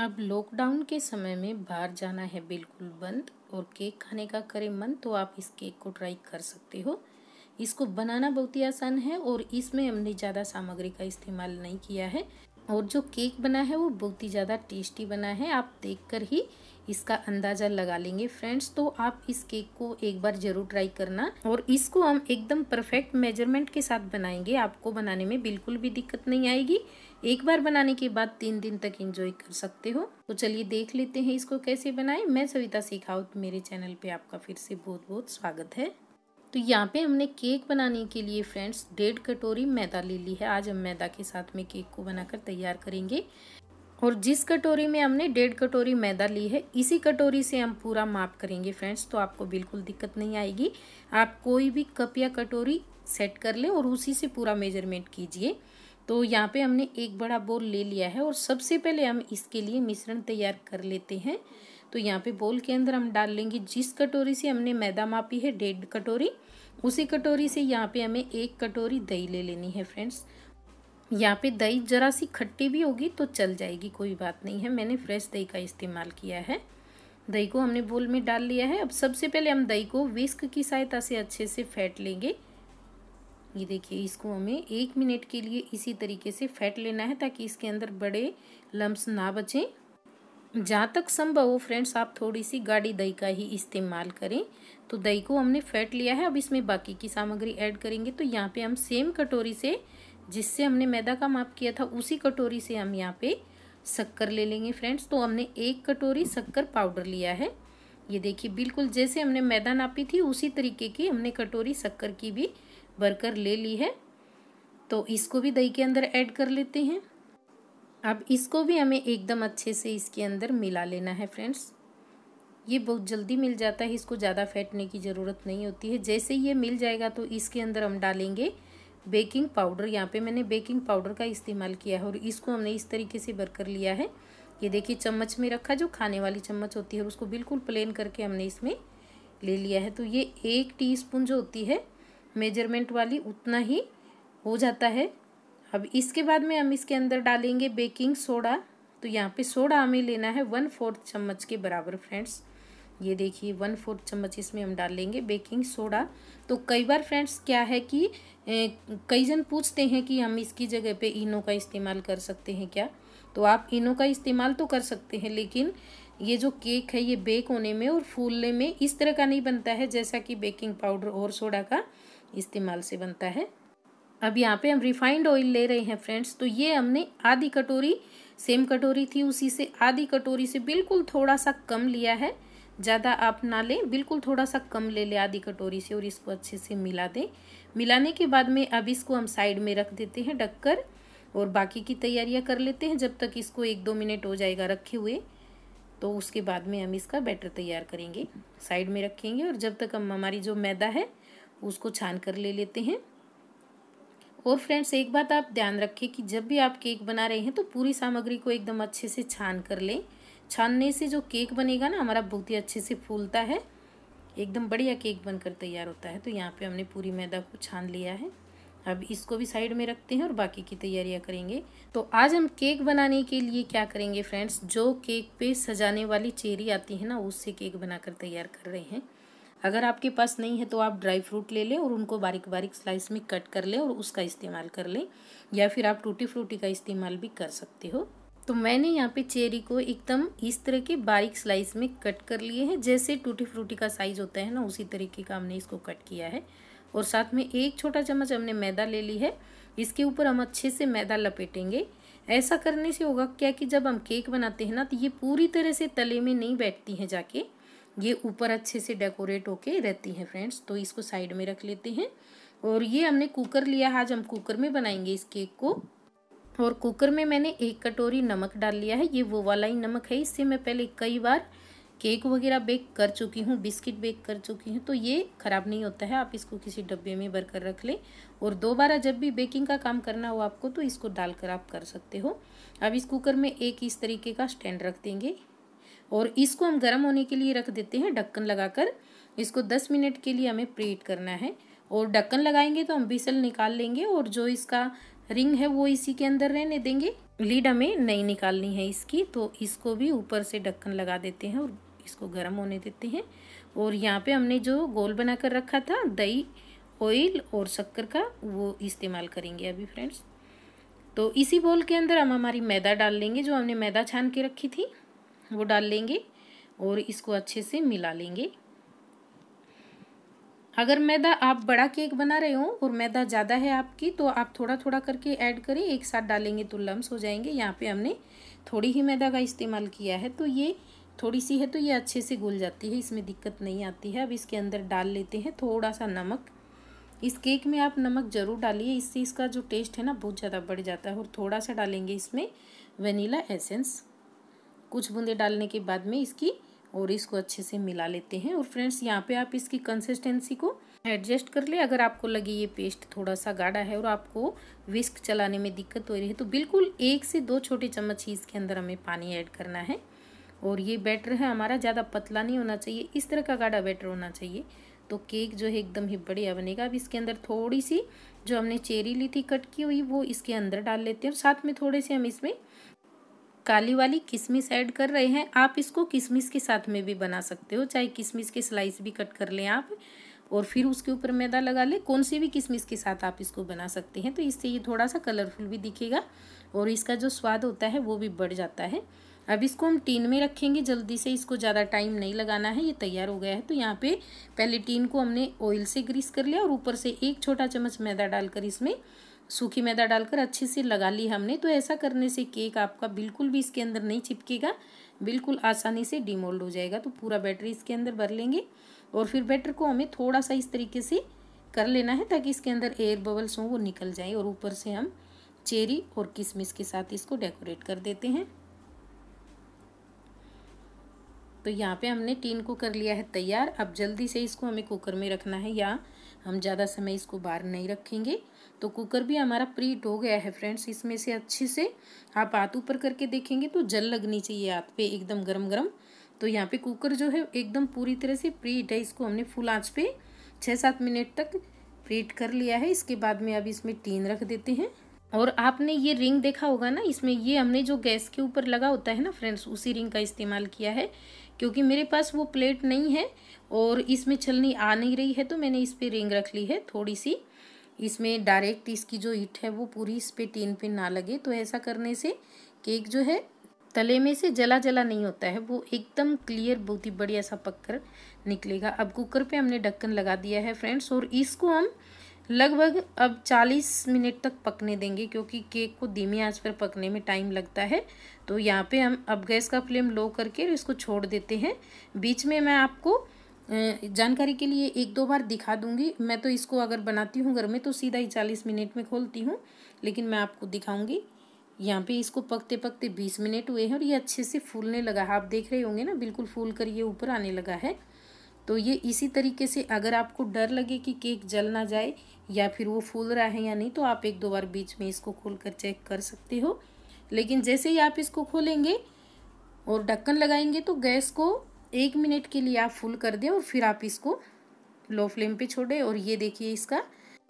अब लॉकडाउन के समय में बाहर जाना है बिल्कुल बंद और केक खाने का करें मन तो आप इस केक को ट्राई कर सकते हो इसको बनाना बहुत ही आसान है और इसमें हमने ज़्यादा सामग्री का इस्तेमाल नहीं किया है और जो केक बना है वो बहुत ही ज़्यादा टेस्टी बना है आप देखकर ही इसका अंदाज़ा लगा लेंगे फ्रेंड्स तो आप इस केक को एक बार ज़रूर ट्राई करना और इसको हम एकदम परफेक्ट मेजरमेंट के साथ बनाएंगे आपको बनाने में बिल्कुल भी दिक्कत नहीं आएगी एक बार बनाने के बाद तीन दिन तक एंजॉय कर सकते हो तो चलिए देख लेते हैं इसको कैसे बनाएं मैं सविता तो मेरे चैनल पे आपका फिर से बहुत बहुत स्वागत है तो यहाँ पे हमने केक बनाने के लिए फ्रेंड्स डेढ़ कटोरी मैदा ले ली है आज हम मैदा के साथ में केक को बनाकर तैयार करेंगे और जिस कटोरी में हमने डेढ़ कटोरी मैदा ली है इसी कटोरी से हम पूरा माप करेंगे फ्रेंड्स तो आपको बिल्कुल दिक्कत नहीं आएगी आप कोई भी कप या कटोरी सेट कर लें और उसी से पूरा मेजरमेंट कीजिए तो यहाँ पे हमने एक बड़ा बोल ले लिया है और सबसे पहले हम इसके लिए मिश्रण तैयार कर लेते हैं तो यहाँ पे बोल के अंदर हम डाल लेंगे जिस कटोरी से हमने मैदा मापी है डेढ़ कटोरी उसी कटोरी से यहाँ पे हमें एक कटोरी दही ले लेनी है फ्रेंड्स यहाँ पे दही ज़रा सी खट्टी भी होगी तो चल जाएगी कोई बात नहीं है मैंने फ्रेश दही का इस्तेमाल किया है दही को हमने बोल में डाल लिया है अब सबसे पहले हम दही को विस्क की सहायता से अच्छे से फेंट लेंगे ये देखिए इसको हमें एक मिनट के लिए इसी तरीके से फैट लेना है ताकि इसके अंदर बड़े लम्ब्स ना बचें जहाँ तक संभव हो फ्रेंड्स आप थोड़ी सी गाढ़ी दही का ही इस्तेमाल करें तो दही को हमने फैट लिया है अब इसमें बाकी की सामग्री ऐड करेंगे तो यहाँ पे हम सेम कटोरी से जिससे हमने मैदा का माप किया था उसी कटोरी से हम यहाँ पे शक्कर ले लेंगे फ्रेंड्स तो हमने एक कटोरी शक्कर पाउडर लिया है ये देखिए बिल्कुल जैसे हमने मैदा नापी थी उसी तरीके की हमने कटोरी शक्कर की भी भरकर ले ली है तो इसको भी दही के अंदर ऐड कर लेते हैं अब इसको भी हमें एकदम अच्छे से इसके अंदर मिला लेना है फ्रेंड्स ये बहुत जल्दी मिल जाता है इसको ज़्यादा फेंटने की ज़रूरत नहीं होती है जैसे ये मिल जाएगा तो इसके अंदर हम डालेंगे बेकिंग पाउडर यहाँ पे मैंने बेकिंग पाउडर का इस्तेमाल किया है और इसको हमने इस तरीके से कर लिया है ये देखिए चम्मच में रखा जो खाने वाली चम्मच होती है उसको बिल्कुल प्लेन करके हमने इसमें ले लिया है तो ये एक टी जो होती है मेजरमेंट वाली उतना ही हो जाता है अब इसके बाद में हम इसके अंदर डालेंगे बेकिंग सोडा तो यहाँ पे सोडा हमें लेना है वन फोर्थ चम्मच के बराबर फ्रेंड्स ये देखिए वन फोर्थ चम्मच इसमें हम डाल लेंगे बेकिंग सोडा तो कई बार फ्रेंड्स क्या है कि कई जन पूछते हैं कि हम इसकी जगह पे इनो का इस्तेमाल कर सकते हैं क्या तो आप इनो का इस्तेमाल तो कर सकते हैं लेकिन ये जो केक है ये बेक होने में और फूलने में इस तरह का नहीं बनता है जैसा कि बेकिंग पाउडर और सोडा का इस्तेमाल से बनता है अब यहाँ पे हम रिफाइंड ऑयल ले रहे हैं फ्रेंड्स तो ये हमने आधी कटोरी सेम कटोरी थी उसी से आधी कटोरी से बिल्कुल थोड़ा सा कम लिया है ज़्यादा आप ना लें बिल्कुल थोड़ा सा कम ले लें आधी कटोरी से और इसको अच्छे से मिला दें मिलाने के बाद में अब इसको हम साइड में रख देते हैं ढक कर और बाकी की तैयारियां कर लेते हैं जब तक इसको एक दो मिनट हो जाएगा रखे हुए तो उसके बाद में हम इसका बैटर तैयार करेंगे साइड में रखेंगे और जब तक हम हमारी जो मैदा है उसको छान कर ले लेते हैं और फ्रेंड्स एक बात आप ध्यान रखें कि जब भी आप केक बना रहे हैं तो पूरी सामग्री को एकदम अच्छे से छान कर लें छानने से जो केक बनेगा ना हमारा बहुत ही अच्छे से फूलता है एकदम बढ़िया केक बनकर तैयार होता है तो यहाँ पे हमने पूरी मैदा को छान लिया है अब इसको भी साइड में रखते हैं और बाकी की तैयारियाँ करेंगे तो आज हम केक बनाने के लिए क्या करेंगे फ्रेंड्स जो केक पे सजाने वाली चेरी आती है ना उससे केक बनाकर तैयार कर रहे हैं अगर आपके पास नहीं है तो आप ड्राई फ्रूट ले लें और उनको बारीक बारीक स्लाइस में कट कर लें और उसका इस्तेमाल कर लें या फिर आप टूटी फ्रूटी का इस्तेमाल भी कर सकते हो तो मैंने यहाँ पे चेरी को एकदम इस तरह के बारीक स्लाइस में कट कर लिए हैं जैसे टूटी फ्रूटी का साइज़ होता है ना उसी तरीके का हमने इसको कट किया है और साथ में एक छोटा चम्मच हमने मैदा ले ली है इसके ऊपर हम अच्छे से मैदा लपेटेंगे ऐसा करने से होगा क्या कि जब हम केक बनाते हैं ना तो ये पूरी तरह से तले में नहीं बैठती हैं जाके ये ऊपर अच्छे से डेकोरेट होके रहती हैं फ्रेंड्स तो इसको साइड में रख लेते हैं और ये हमने कुकर लिया आज हम कुकर में बनाएंगे इस केक को और कुकर में मैंने एक कटोरी नमक डाल लिया है ये वो वाला ही नमक है इससे मैं पहले कई बार केक वगैरह बेक कर चुकी हूँ बिस्किट बेक कर चुकी हूँ तो ये ख़राब नहीं होता है आप इसको किसी डब्बे में भर कर रख लें और दोबारा जब भी बेकिंग का काम करना हो आपको तो इसको डालकर आप कर सकते हो अब इस कुकर में एक इस तरीके का स्टैंड रख देंगे और इसको हम गर्म होने के लिए रख देते हैं ढक्कन लगाकर इसको दस मिनट के लिए हमें प्रेट करना है और ढक्कन लगाएंगे तो हम बिसल निकाल लेंगे और जो इसका रिंग है वो इसी के अंदर रहने देंगे लीड हमें नहीं निकालनी है इसकी तो इसको भी ऊपर से ढक्कन लगा देते हैं और इसको गर्म होने देते हैं और यहाँ पे हमने जो गोल बना कर रखा था दही ऑयल और शक्कर का वो इस्तेमाल करेंगे अभी फ्रेंड्स तो इसी बोल के अंदर हम हमारी मैदा डाल लेंगे जो हमने मैदा छान के रखी थी वो डाल लेंगे और इसको अच्छे से मिला लेंगे अगर मैदा आप बड़ा केक बना रहे हो और मैदा ज़्यादा है आपकी तो आप थोड़ा थोड़ा करके ऐड करें एक साथ डालेंगे तो लम्स हो जाएंगे यहाँ पे हमने थोड़ी ही मैदा का इस्तेमाल किया है तो ये थोड़ी सी है तो ये अच्छे से घुल जाती है इसमें दिक्कत नहीं आती है अब इसके अंदर डाल लेते हैं थोड़ा सा नमक इस केक में आप नमक ज़रूर डालिए इससे इसका जो टेस्ट है ना बहुत ज़्यादा बढ़ जाता है और थोड़ा सा डालेंगे इसमें वनीला एसेंस कुछ बूंदे डालने के बाद में इसकी और इसको अच्छे से मिला लेते हैं और फ्रेंड्स यहाँ पे आप इसकी कंसिस्टेंसी को एडजस्ट कर ले अगर आपको लगे ये पेस्ट थोड़ा सा गाढ़ा है और आपको विस्क चलाने में दिक्कत हो रही है तो बिल्कुल एक से दो छोटे चम्मच ही इसके अंदर हमें पानी ऐड करना है और ये बैटर है हमारा ज़्यादा पतला नहीं होना चाहिए इस तरह का गाढ़ा बैटर होना चाहिए तो केक जो है एकदम ही बढ़िया बनेगा अब इसके अंदर थोड़ी सी जो हमने चेरी ली थी कट की हुई वो इसके अंदर डाल लेते हैं और साथ में थोड़े से हम इसमें काली वाली किशमिश ऐड कर रहे हैं आप इसको किशमिश के साथ में भी बना सकते हो चाहे किशमिश के स्लाइस भी कट कर लें आप और फिर उसके ऊपर मैदा लगा ले कौन सी भी किशमिश के साथ आप इसको बना सकते हैं तो इससे ये थोड़ा सा कलरफुल भी दिखेगा और इसका जो स्वाद होता है वो भी बढ़ जाता है अब इसको हम टीन में रखेंगे जल्दी से इसको ज़्यादा टाइम नहीं लगाना है ये तैयार हो गया है तो यहाँ पे पहले टीन को हमने ऑयल से ग्रीस कर लिया और ऊपर से एक छोटा चम्मच मैदा डालकर इसमें सूखी मैदा डालकर अच्छे से लगा ली हमने तो ऐसा करने से केक आपका बिल्कुल भी इसके अंदर नहीं चिपकेगा बिल्कुल आसानी से डिमोल्ड हो जाएगा तो पूरा बैटर इसके अंदर भर लेंगे और फिर बैटर को हमें थोड़ा सा इस तरीके से कर लेना है ताकि इसके अंदर एयर बबल्स हों वो निकल जाए और ऊपर से हम चेरी और किशमिश के साथ इसको डेकोरेट कर देते हैं तो यहाँ पे हमने टीन को कर लिया है तैयार अब जल्दी से इसको हमें कुकर में रखना है या हम ज़्यादा समय इसको बाहर नहीं रखेंगे तो कुकर भी हमारा प्रीट हो गया है फ्रेंड्स इसमें से अच्छे से आप हाथ ऊपर करके देखेंगे तो जल लगनी चाहिए हाथ पे एकदम गरम गरम तो यहाँ पे कुकर जो है एकदम पूरी तरह से प्रीट है इसको हमने फुल आँच पे छः सात मिनट तक प्रीट कर लिया है इसके बाद में अब इसमें टीन रख देते हैं और आपने ये रिंग देखा होगा ना इसमें ये हमने जो गैस के ऊपर लगा होता है ना फ्रेंड्स उसी रिंग का इस्तेमाल किया है क्योंकि मेरे पास वो प्लेट नहीं है और इसमें छलनी आ नहीं रही है तो मैंने इस पर रिंग रख ली है थोड़ी सी इसमें डायरेक्ट इसकी जो ईट है वो पूरी इस पर टीन पे ना लगे तो ऐसा करने से केक जो है तले में से जला जला नहीं होता है वो एकदम क्लियर बहुत ही बढ़िया सा पक कर निकलेगा अब कुकर पे हमने ढक्कन लगा दिया है फ्रेंड्स और इसको हम लगभग अब 40 मिनट तक पकने देंगे क्योंकि केक को धीमी आंच पर पकने में टाइम लगता है तो यहाँ पे हम अब गैस का फ्लेम लो करके इसको छोड़ देते हैं बीच में मैं आपको जानकारी के लिए एक दो बार दिखा दूंगी मैं तो इसको अगर बनाती हूँ घर में तो सीधा ही चालीस मिनट में खोलती हूँ लेकिन मैं आपको दिखाऊँगी यहाँ पे इसको पकते पकते बीस मिनट हुए हैं और ये अच्छे से फूलने लगा है आप देख रहे होंगे ना बिल्कुल फूल कर ये ऊपर आने लगा है तो ये इसी तरीके से अगर आपको डर लगे कि केक जल ना जाए या फिर वो फूल रहा है या नहीं तो आप एक दो बार बीच में इसको खोल कर चेक कर सकते हो लेकिन जैसे ही आप इसको खोलेंगे और ढक्कन लगाएंगे तो गैस को एक मिनट के लिए आप फुल कर दें और फिर आप इसको लो फ्लेम पे छोड़ें और ये देखिए इसका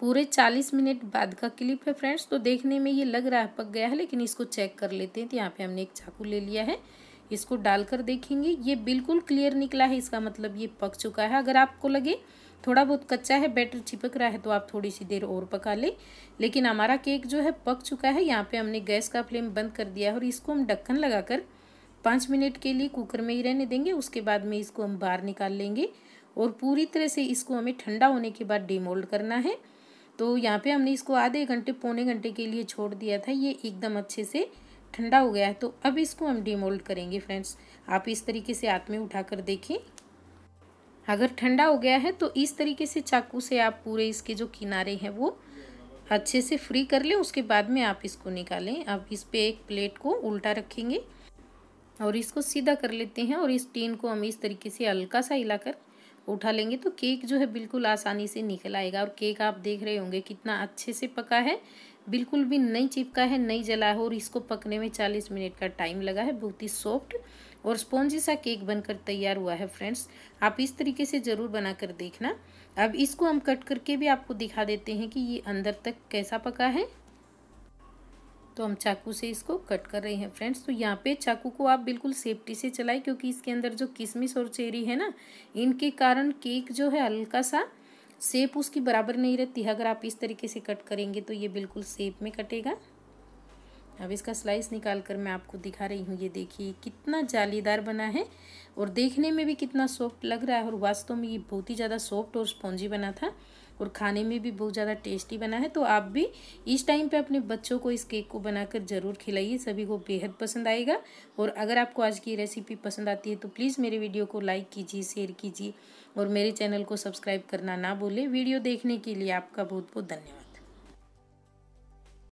पूरे चालीस मिनट बाद का क्लिप है फ्रेंड्स तो देखने में ये लग रहा है पक गया है लेकिन इसको चेक कर लेते हैं तो यहाँ पर हमने एक चाकू ले लिया है इसको डालकर देखेंगे ये बिल्कुल क्लियर निकला है इसका मतलब ये पक चुका है अगर आपको लगे थोड़ा बहुत कच्चा है बैटर चिपक रहा है तो आप थोड़ी सी देर और पका लें लेकिन हमारा केक जो है पक चुका है यहाँ पे हमने गैस का फ्लेम बंद कर दिया है और इसको हम ढक्कन लगाकर पाँच मिनट के लिए कुकर में ही रहने देंगे उसके बाद में इसको हम बाहर निकाल लेंगे और पूरी तरह से इसको हमें ठंडा होने के बाद डिमोल्ड करना है तो यहाँ पर हमने इसको आधे घंटे पौने घंटे के लिए छोड़ दिया था ये एकदम अच्छे से ठंडा हो गया है तो अब इसको हम डीमोल्ड करेंगे फ्रेंड्स आप इस तरीके से हाथ में उठा कर देखें अगर ठंडा हो गया है तो इस तरीके से चाकू से आप पूरे इसके जो किनारे हैं वो अच्छे से फ्री कर लें उसके बाद में आप इसको निकालें अब इस पर एक प्लेट को उल्टा रखेंगे और इसको सीधा कर लेते हैं और इस टीन को हम इस तरीके से हल्का सा हिलाकर उठा लेंगे तो केक जो है बिल्कुल आसानी से निकल आएगा और केक आप देख रहे होंगे कितना अच्छे से पका है बिल्कुल भी नहीं चिपका है नहीं जला है और इसको पकने में चालीस मिनट का टाइम लगा है बहुत ही सॉफ्ट और स्पॉन्जी सा केक बनकर तैयार हुआ है फ्रेंड्स आप इस तरीके से ज़रूर बना कर देखना अब इसको हम कट करके भी आपको दिखा देते हैं कि ये अंदर तक कैसा पका है तो हम चाकू से इसको कट कर रहे हैं फ्रेंड्स तो यहाँ पे चाकू को आप बिल्कुल सेफ्टी से चलाएं क्योंकि इसके अंदर जो किशमिश और चेरी है ना इनके कारण केक जो है हल्का सा सेप उसकी बराबर नहीं रहती है अगर आप इस तरीके से कट करेंगे तो ये बिल्कुल सेप में कटेगा अब इसका स्लाइस निकाल कर मैं आपको दिखा रही हूँ ये देखिए कितना जालीदार बना है और देखने में भी कितना सॉफ्ट लग रहा है और वास्तव में ये बहुत ही ज़्यादा सॉफ्ट और स्पॉन्जी बना था और खाने में भी बहुत ज़्यादा टेस्टी बना है तो आप भी इस टाइम पे अपने बच्चों को इस केक को बनाकर ज़रूर खिलाइए सभी को बेहद पसंद आएगा और अगर आपको आज की रेसिपी पसंद आती है तो प्लीज़ मेरे वीडियो को लाइक कीजिए शेयर कीजिए और मेरे चैनल को सब्सक्राइब करना ना भूलें वीडियो देखने के लिए आपका बहुत बहुत धन्यवाद